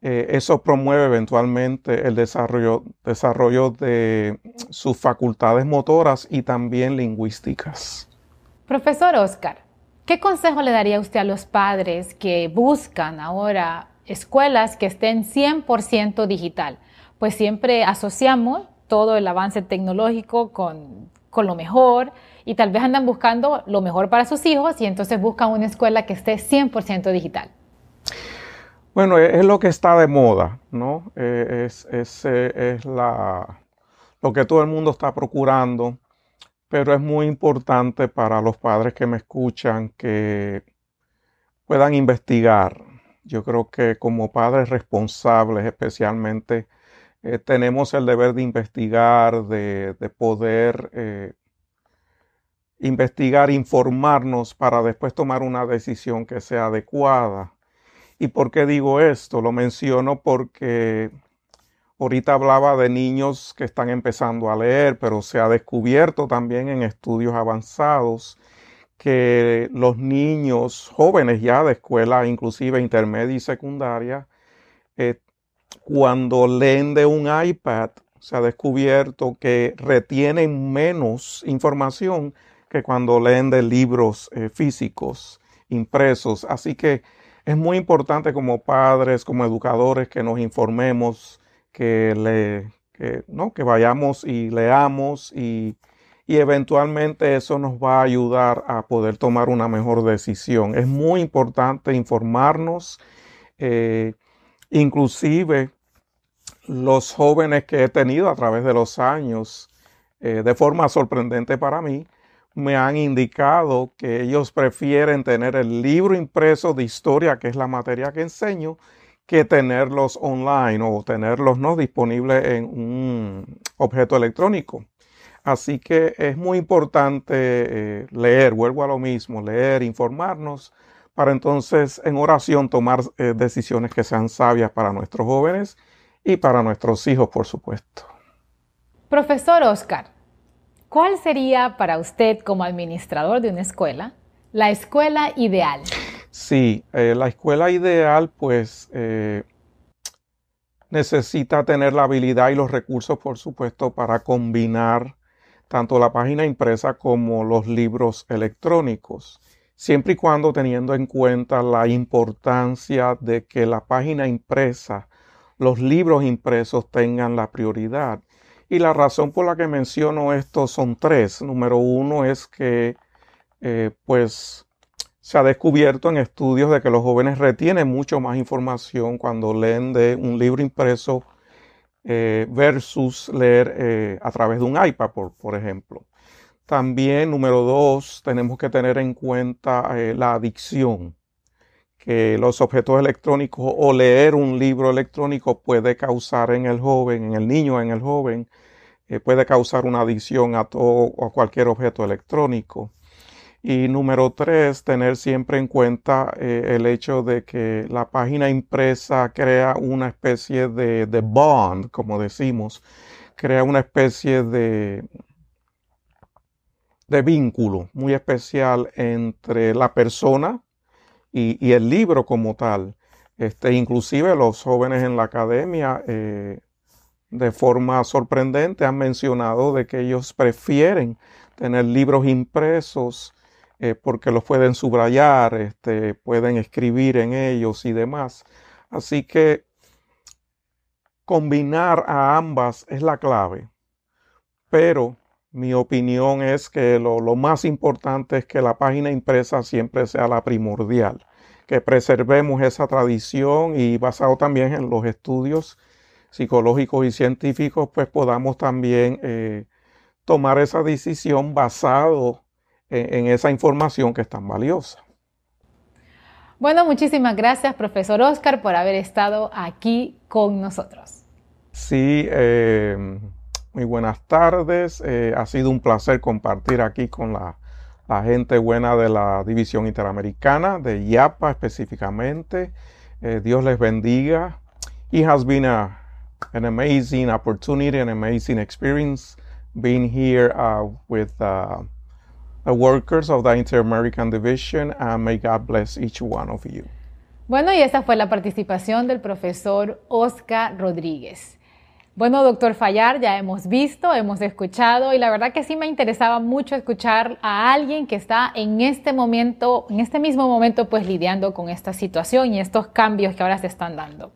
eh, eso promueve eventualmente el desarrollo, desarrollo de sus facultades motoras y también lingüísticas. Profesor Oscar, ¿qué consejo le daría usted a los padres que buscan ahora escuelas que estén 100% digital? Pues siempre asociamos todo el avance tecnológico con, con lo mejor y tal vez andan buscando lo mejor para sus hijos y entonces buscan una escuela que esté 100% digital. Bueno, e, es, lo que está de moda, ¿no? E, es, e, lo que todo el mundo está procurando, pero es muy importante para los padres que me escuchan que puedan investigar. Yo creo que como padres responsables especialmente eh, tenemos el deber de investigar, de, poder eh, investigar, informarnos para después tomar una decisión que sea adecuada. ¿Y por qué digo esto? Lo menciono porque ahorita hablaba de niños que están empezando a leer, pero se ha descubierto también en estudios avanzados que los niños jóvenes ya de escuela, inclusive intermedia y secundaria, eh, cuando leen de un iPad, se ha descubierto que retienen menos información que cuando leen de libros eh, físicos impresos. Así que es muy importante como padres, como educadores, que nos informemos, que, le, vayamos y leamos y, eventualmente eso nos va a ayudar a poder tomar una mejor decisión. Es muy importante informarnos, eh, inclusive los jóvenes que he tenido a través de los años, eh, de forma sorprendente para mí, me han indicado que ellos prefieren tener el libro impreso de historia, que es la materia que enseño, que tenerlos online o tenerlos no disponibles en un objeto electrónico. Así que es muy importante eh, leer, vuelvo a lo mismo, leer, informarnos, para entonces en oración tomar eh, decisiones que sean sabias para nuestros jóvenes y para nuestros hijos, por supuesto. Profesor Oscar, ¿Cuál sería para usted como administrador de una escuela la escuela ideal? Sí, eh, la escuela ideal pues eh, necesita tener la habilidad y los recursos por supuesto para combinar tanto la página impresa como los libros electrónicos, siempre y cuando teniendo en cuenta la importancia de que la página impresa, los libros impresos tengan la prioridad y la razón por la que menciono esto son tres. Número uno es que eh, pues se ha descubierto en estudios de que los jóvenes retienen mucho más información cuando leen de un libro impreso eh, versus leer eh, a través de un iPad, por, ejemplo. También, número dos, tenemos que tener en cuenta la adicción que los objetos electrónicos o leer un libro electrónico puede causar en el joven, en el niño, en el joven, eh, puede causar una adicción a todo a cualquier objeto electrónico. Y número tres, tener siempre en cuenta eh, el hecho de que la página impresa crea una especie de, bond, como decimos, crea una especie de, de vínculo muy especial entre la persona y, el libro como tal. Este, inclusive los jóvenes en la academia eh, de forma sorprendente han mencionado de que ellos prefieren tener libros impresos eh, porque los pueden subrayar, este, pueden escribir en ellos y demás. Así que combinar a ambas es la clave, pero mi opinión es que lo, más importante es que la página impresa siempre sea la primordial, que preservemos esa tradición y basado también en los estudios psicológicos y científicos, pues podamos también eh, tomar esa decisión basado en, esa información que es tan valiosa. Bueno, muchísimas gracias, profesor Oscar, por haber estado aquí con nosotros. Sí, eh, muy buenas tardes. Eh, ha sido un placer compartir aquí con la, gente buena de la División Interamericana, de IAPA específicamente. Eh, Dios les bendiga. It has been a, an amazing opportunity, an amazing experience being here uh, with uh, the workers of the interamerican Division. may God bless each one of you. Bueno, y esa fue la participación del profesor Oscar Rodríguez. Bueno, doctor Fallar, ya hemos visto, hemos escuchado y la verdad que sí me interesaba mucho escuchar a alguien que está en este momento, en este mismo momento, pues lidiando con esta situación y estos cambios que ahora se están dando.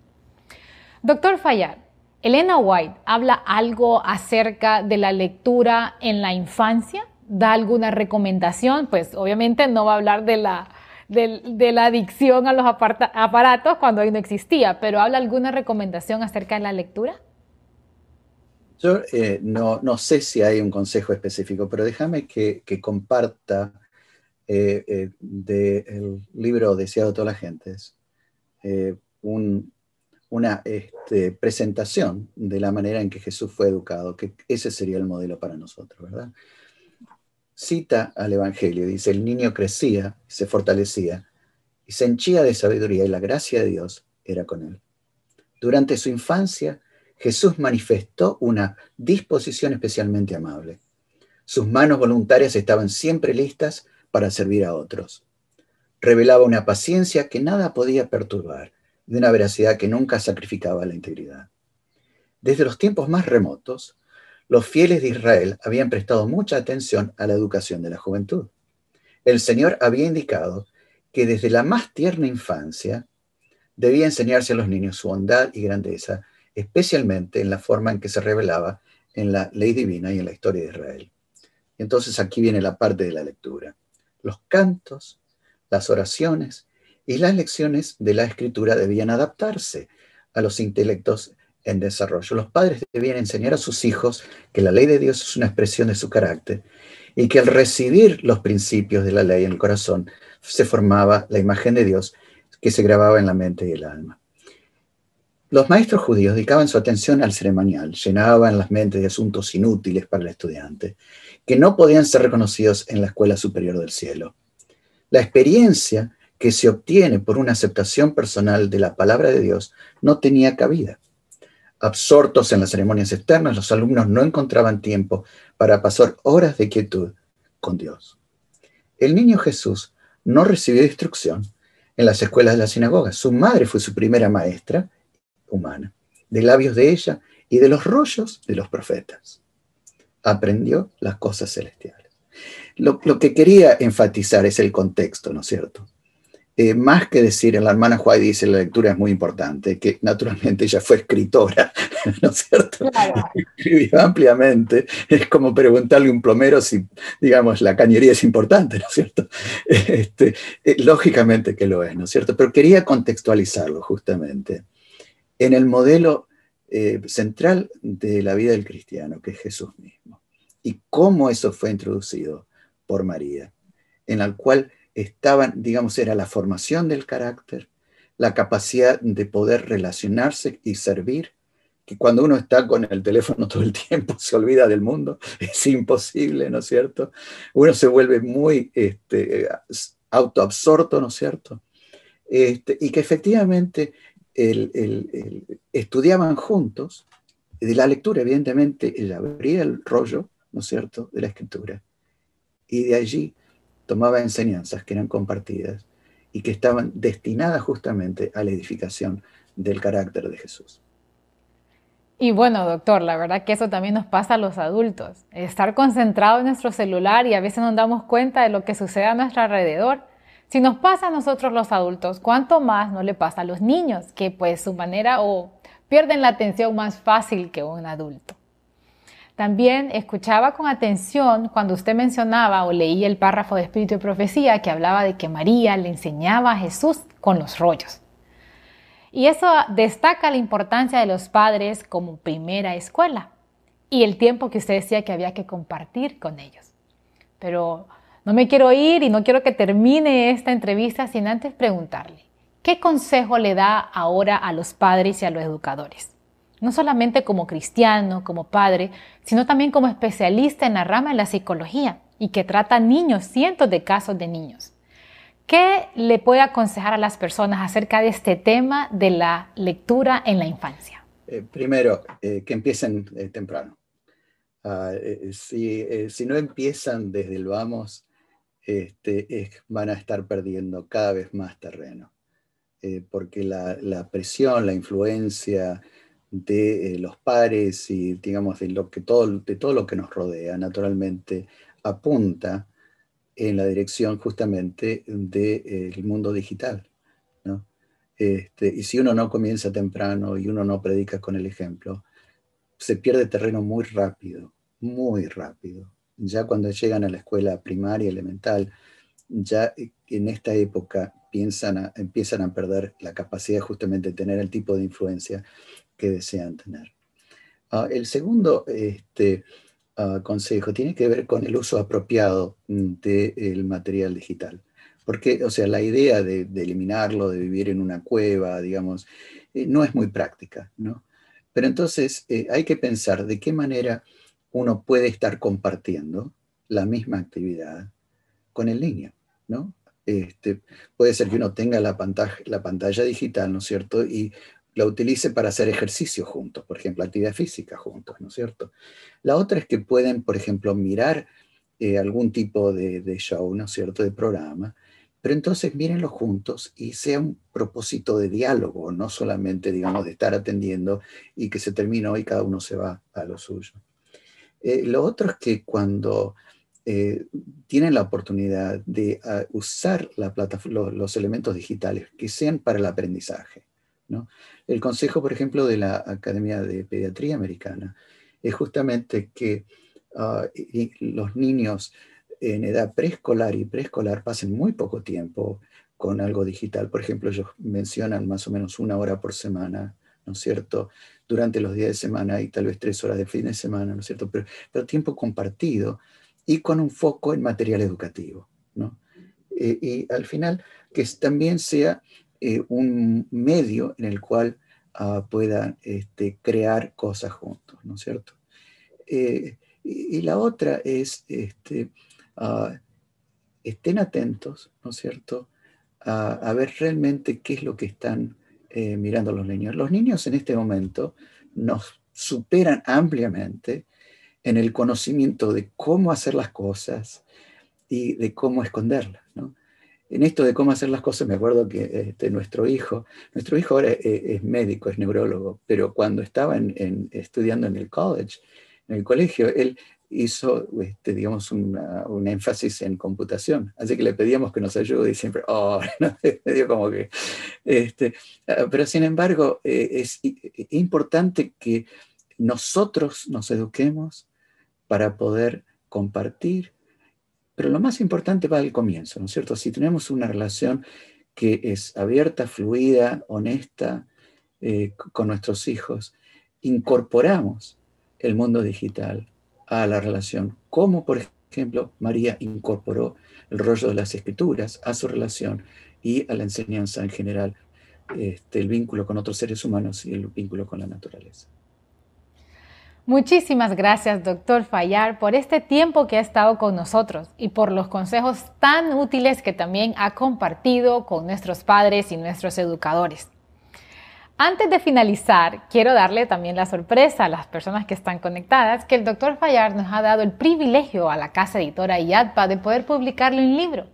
Doctor Fallar, Elena White habla algo acerca de la lectura en la infancia, da alguna recomendación, pues obviamente no va a hablar de la, la adicción a los aparatos cuando ahí no existía, pero habla alguna recomendación acerca de la lectura. Yo eh, no, sé si hay un consejo específico, pero déjame que, que comparta eh, eh, del libro Deseado de todas las gentes una este, presentación de la manera en que Jesús fue educado, que ese sería el modelo para nosotros, ¿verdad? Cita al Evangelio, dice, el niño crecía, se fortalecía y se enchía de sabiduría y la gracia de Dios era con él. Durante su infancia, Jesús manifestó una disposición especialmente amable. Sus manos voluntarias estaban siempre listas para servir a otros. Revelaba una paciencia que nada podía perturbar y una veracidad que nunca sacrificaba la integridad. Desde los tiempos más remotos, los fieles de Israel habían prestado mucha atención a la educación de la juventud. El Señor había indicado que desde la más tierna infancia debía enseñarse a los niños su bondad y grandeza especialmente en la forma en que se revelaba en la ley divina y en la historia de Israel. Entonces aquí viene la parte de la lectura. Los cantos, las oraciones y las lecciones de la escritura debían adaptarse a los intelectos en desarrollo. Los padres debían enseñar a sus hijos que la ley de Dios es una expresión de su carácter y que al recibir los principios de la ley en el corazón se formaba la imagen de Dios que se grababa en la mente y el alma. Los maestros judíos dedicaban su atención al ceremonial, llenaban las mentes de asuntos inútiles para el estudiante, que no podían ser reconocidos en la escuela superior del cielo. La experiencia que se obtiene por una aceptación personal de la palabra de Dios no tenía cabida. Absortos en las ceremonias externas, los alumnos no encontraban tiempo para pasar horas de quietud con Dios. El niño Jesús no recibió instrucción en las escuelas de la sinagoga. Su madre fue su primera maestra humana, de labios de ella y de los rollos de los profetas. Aprendió las cosas celestiales. Lo, que quería enfatizar es el contexto, ¿no es cierto? Eh, más que decir, la hermana Juárez dice, la lectura es muy importante, que naturalmente ella fue escritora, ¿no es cierto? Claro. Escribió ampliamente, es como preguntarle a un plomero si, digamos, la cañería es importante, ¿no es cierto? Este, eh, lógicamente que lo es, ¿no es cierto? Pero quería contextualizarlo justamente en el modelo eh, central de la vida del cristiano, que es Jesús mismo. Y cómo eso fue introducido por María, en la cual estaban, digamos, era la formación del carácter, la capacidad de poder relacionarse y servir, que cuando uno está con el teléfono todo el tiempo se olvida del mundo, es imposible, ¿no es cierto? Uno se vuelve muy este, eh, autoabsorto, ¿no es cierto? Este, y que efectivamente estudiaban juntos, de la lectura, evidentemente, él abría el rollo, ¿no es cierto?, de la escritura, y de allí tomaba enseñanzas que eran compartidas y que estaban destinadas justamente a la edificación del carácter de Jesús. Y bueno, doctor, la verdad que eso también nos pasa a los adultos. Estar concentrado en nuestro celular y a veces nos damos cuenta de lo que sucede a nuestro alrededor si nos pasa a nosotros los adultos, ¿cuánto más no le pasa a los niños que pues su manera o pierden la atención más fácil que un adulto? También escuchaba con atención cuando usted mencionaba o leía el párrafo de Espíritu y Profecía que hablaba de que María le enseñaba a Jesús con los rollos. Y eso destaca la importancia de los padres como primera escuela y el tiempo que usted decía que había que compartir con ellos. Pero no me quiero ir y no quiero que termine esta entrevista sin antes preguntarle, ¿qué consejo le da ahora a los padres y a los educadores? No solamente como cristiano, como padre, sino también como especialista en la rama de la psicología y que trata niños, cientos de casos de niños. ¿Qué le puede aconsejar a las personas acerca de este tema de la lectura en la infancia? Eh, primero, eh, que empiecen eh, temprano. Ah, si, si no empiezan desde el vamos, este, van a estar perdiendo cada vez más terreno, eh, porque la, presión, la influencia de eh, los pares y digamos de, lo que todo, lo que nos rodea, naturalmente apunta en la dirección justamente del mundo digital. Este, y si uno no comienza temprano y uno no predica con el ejemplo, se pierde terreno muy rápido, muy rápido ya cuando llegan a la escuela primaria, elemental, ya eh, en esta época piensan empiezan a perder la capacidad justamente de tener el tipo de influencia que desean tener. Ah, el segundo este, ah, consejo tiene que ver con el uso apropiado del material digital. Porque, o sea, la idea de, eliminarlo, de vivir en una cueva, digamos, eh, no es muy práctica, ¿no? Pero entonces eh, hay que pensar de qué manera uno puede estar compartiendo la misma actividad con el niño, ¿no? Este, puede ser que uno tenga la pantalla, digital, ¿no es cierto? Y la utilice para hacer ejercicio juntos, por ejemplo, actividad física juntos, ¿no es cierto? La otra es que pueden, por ejemplo, mirar eh, algún tipo de, show, ¿no es cierto?, de programa, pero entonces mírenlo juntos y sea un propósito de diálogo, no solamente, digamos, de estar atendiendo y que se termina y cada uno se va a lo suyo. Eh, lo otro es que cuando eh, tienen la oportunidad de ah, usar la los elementos digitales que sean para el aprendizaje. El consejo, por ejemplo, de la Academia de Pediatría Americana es justamente que ah, los niños en edad preescolar y preescolar pasen muy poco tiempo con algo digital. Por ejemplo, ellos mencionan más o menos una hora por semana es cierto? Durante los días de semana y tal vez tres horas de fin de semana, ¿no es cierto? Pero, tiempo compartido y con un foco en material educativo, ¿no? Eh, y al final, que también sea eh, un medio en el cual ah, puedan este, crear cosas juntos, ¿no es cierto? Eh, y, la otra es, este, ah, estén atentos, ¿no es cierto?, a, a ver realmente qué es lo que están eh, mirando a los niños. Los niños en este momento nos superan ampliamente en el conocimiento de cómo hacer las cosas y de cómo esconderlas. En esto de cómo hacer las cosas, me acuerdo que este, nuestro hijo, nuestro hijo ahora eh, es, médico, es neurólogo, pero cuando estaba en, estudiando en el college, en el colegio, él hizo, este, digamos, una, un énfasis en computación. Así que le pedíamos que nos ayude y siempre, oh, como que... Este, ah, pero sin embargo, eh, es importante que nosotros nos eduquemos para poder compartir, pero lo más importante va al comienzo, ¿no es cierto? Si tenemos una relación que es abierta, fluida, honesta eh, con nuestros hijos, incorporamos el mundo digital a la relación, como por ejemplo María incorporó el rollo de las escrituras a su relación y a la enseñanza en general, este, el vínculo con otros seres humanos y el vínculo con la naturaleza. Muchísimas gracias, doctor Fallar, por este tiempo que ha estado con nosotros y por los consejos tan útiles que también ha compartido con nuestros padres y nuestros educadores. Antes de finalizar, quiero darle también la sorpresa a las personas que están conectadas que el doctor Fallar nos ha dado el privilegio a la casa editora IADPA de poder publicarle un libro.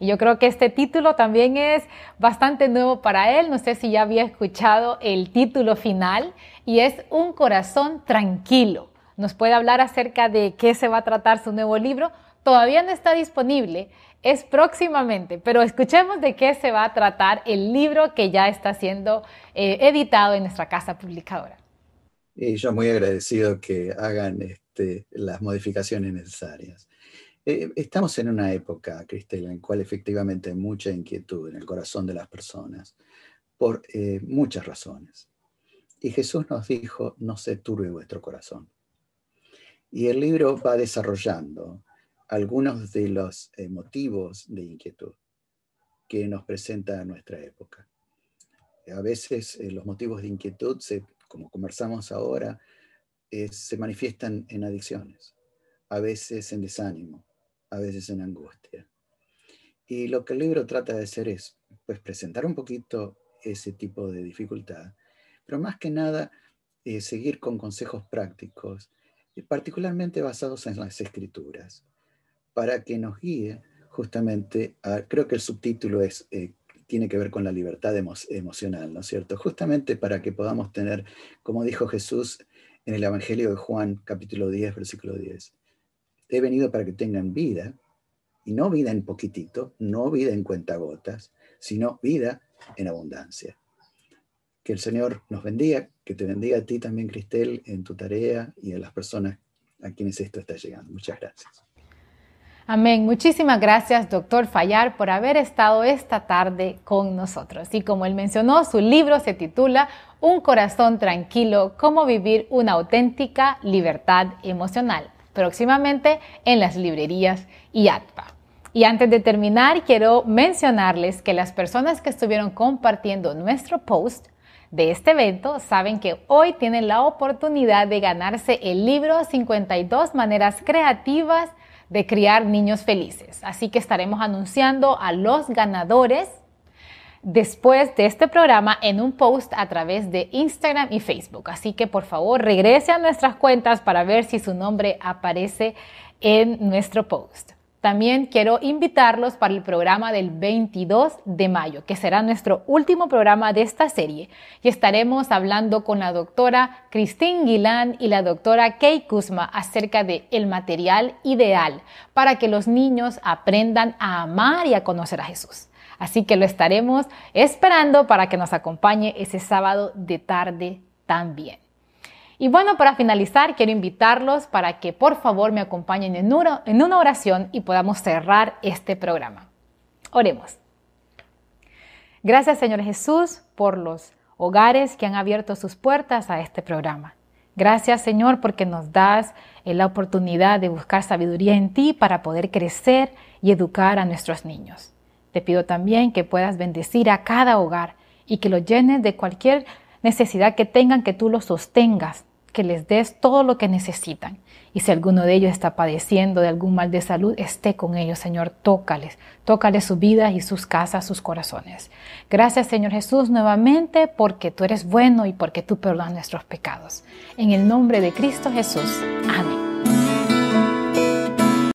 Y yo creo que este título también es bastante nuevo para él. No sé si ya había escuchado el título final y es Un corazón tranquilo. Nos puede hablar acerca de qué se va a tratar su nuevo libro. Todavía no está disponible, es próximamente, pero escuchemos de qué se va a tratar el libro que ya está siendo eh, editado en nuestra casa publicadora. Y yo muy agradecido que hagan este, las modificaciones necesarias. Eh, estamos en una época, Cristela, en cual efectivamente hay mucha inquietud en el corazón de las personas por eh, muchas razones. Y Jesús nos dijo, no se turbe vuestro corazón. Y el libro va desarrollando algunos de los eh, motivos de inquietud que nos presenta nuestra época. A veces eh, los motivos de inquietud, como conversamos ahora, eh, se manifiestan en adicciones, a veces en desánimo, a veces en angustia. Y lo que el libro trata de hacer es pues, presentar un poquito ese tipo de dificultad, pero más que nada seguir con consejos prácticos, particularmente basados en las escrituras para que nos guíe justamente a, creo que el subtítulo es, eh, tiene que ver con la libertad emocional, ¿no es cierto? Justamente para que podamos tener, como dijo Jesús en el Evangelio de Juan, capítulo 10, versículo 10, he venido para que tengan vida, y no vida en poquitito, no vida en cuentagotas, sino vida en abundancia. Que el Señor nos bendiga, que te bendiga a ti también, Cristel, en tu tarea y a las personas a quienes esto está llegando. Muchas gracias. Amén. Muchísimas gracias, doctor Fallar, por haber estado esta tarde con nosotros. Y como él mencionó, su libro se titula Un corazón tranquilo, cómo vivir una auténtica libertad emocional, próximamente en las librerías y Y antes de terminar, quiero mencionarles que las personas que estuvieron compartiendo nuestro post de este evento saben que hoy tienen la oportunidad de ganarse el libro 52 maneras creativas de criar niños felices. Así que estaremos anunciando a los ganadores después de este programa en un post a través de Instagram y Facebook. Así que por favor regrese a nuestras cuentas para ver si su nombre aparece en nuestro post. También quiero invitarlos para el programa del 22 de mayo, que será nuestro último programa de esta serie. Y estaremos hablando con la doctora Christine Guilán y la doctora Kay Kuzma acerca de el material ideal para que los niños aprendan a amar y a conocer a Jesús. Así que lo estaremos esperando para que nos acompañe ese sábado de tarde también. Y bueno, para finalizar, quiero invitarlos para que por favor me acompañen en una, en una oración y podamos cerrar este programa. Oremos. Gracias Señor Jesús por los hogares que han abierto sus puertas a este programa. Gracias Señor porque nos das eh, la oportunidad de buscar sabiduría en ti para poder crecer y educar a nuestros niños. Te pido también que puedas bendecir a cada hogar y que lo llenes de cualquier necesidad que tengan, que tú lo sostengas que les des todo lo que necesitan. Y si alguno de ellos está padeciendo de algún mal de salud, esté con ellos, Señor, tócales, tócales su vida y sus casas, sus corazones. Gracias, Señor Jesús, nuevamente porque tú eres bueno y porque tú perdonas nuestros pecados. En el nombre de Cristo Jesús. Amén.